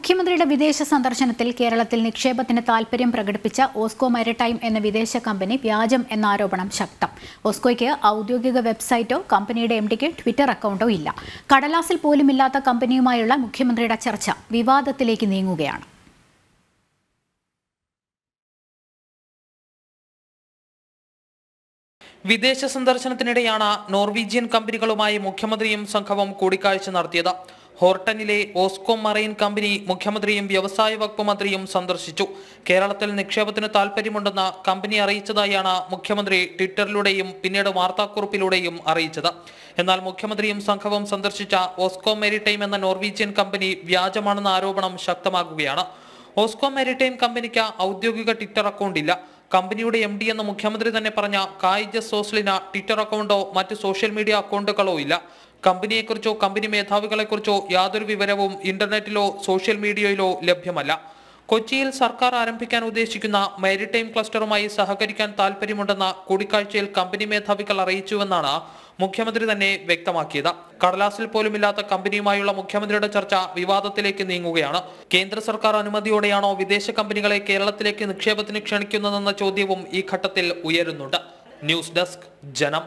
മുഖ്യമന്ത്രിയുടെ വിദേശ സന്ദർശനത്തിൽ കേരളത്തിൽ നിക്ഷേപത്തിന് താൽപര്യം പ്രകടിപ്പിച്ച ഓസ്കോ മൈരടൈം എന്ന വിദേശ കമ്പനി വ്യാജം എന്ന ആരോപണം ശക്തം ഓസ്കോയ്ക്ക് ഔദ്യോഗിക വെബ്സൈറ്റോ കമ്പനിയുടെ എം ഡിക്ക് ട്വിറ്റർ അക്കൗണ്ടോ ഇല്ല കടലാസിൽ പോലുമില്ലാത്ത കമ്പനിയുമായുള്ള മുഖ്യമന്ത്രിയുടെ ചർച്ച വിവാദത്തിലേക്ക് നീങ്ങുകയാണ് വിദേശ സന്ദർശനത്തിനിടെയാണ് നോർവീജിയൻ കമ്പനികളുമായി മുഖ്യമന്ത്രിയും സംഘവും കൂടിക്കാഴ്ച നടത്തിയത് ഹോർട്ടനിലെ ഓസ്കോ മറൈൻ കമ്പനി മുഖ്യമന്ത്രിയും വ്യവസായ വകുപ്പ് മന്ത്രിയും സന്ദർശിച്ചു കേരളത്തിൽ നിക്ഷേപത്തിന് താൽപര്യമുണ്ടെന്ന കമ്പനി അറിയിച്ചതായാണ് മുഖ്യമന്ത്രി ട്വിറ്ററിലൂടെയും പിന്നീട് വാർത്താക്കുറിപ്പിലൂടെയും അറിയിച്ചത് എന്നാൽ മുഖ്യമന്ത്രിയും സംഘവും സന്ദർശിച്ച ഓസ്കോ മെരിടൈം എന്ന നോർവീജിയൻ കമ്പനി വ്യാജമാണെന്ന ആരോപണം ശക്തമാകുകയാണ് ഓസ്കോ മെരിടൈം കമ്പനിക്ക് ഔദ്യോഗിക ട്വിറ്റർ അക്കൗണ്ട് ഇല്ല കമ്പനിയുടെ എം ഡി എന്ന് മുഖ്യമന്ത്രി തന്നെ പറഞ്ഞ കായിജ സോസ്ലിന ട്വിറ്റർ അക്കൗണ്ടോ മറ്റ് സോഷ്യൽ മീഡിയ അക്കൗണ്ടുകളോ ഇല്ല കമ്പനിയെക്കുറിച്ചോ കമ്പനി മേധാവികളെക്കുറിച്ചോ യാതൊരു വിവരവും ഇന്റർനെറ്റിലോ സോഷ്യൽ മീഡിയയിലോ ലഭ്യമല്ല കൊച്ചിയിൽ സർക്കാർ ആരംഭിക്കാൻ ഉദ്ദേശിക്കുന്ന മാരിടൈം ക്ലസ്റ്ററുമായി സഹകരിക്കാൻ താൽപ്പര്യമുണ്ടെന്ന കൂടിക്കാഴ്ചയിൽ കമ്പനി മേധാവികൾ അറിയിച്ചുവെന്നാണ് മുഖ്യമന്ത്രി തന്നെ വ്യക്തമാക്കിയത് കടലാസിൽ പോലുമില്ലാത്ത കമ്പനിയുമായുള്ള മുഖ്യമന്ത്രിയുടെ ചർച്ച വിവാദത്തിലേക്ക് നീങ്ങുകയാണ് കേന്ദ്ര സർക്കാർ അനുമതിയോടെയാണോ വിദേശ കമ്പനികളെ കേരളത്തിലേക്ക് നിക്ഷേപത്തിന് ക്ഷണിക്കുന്നതെന്ന ചോദ്യവും ഈ ഘട്ടത്തിൽ ഉയരുന്നുണ്ട് ന്യൂസ് ഡെസ്ക് ജനം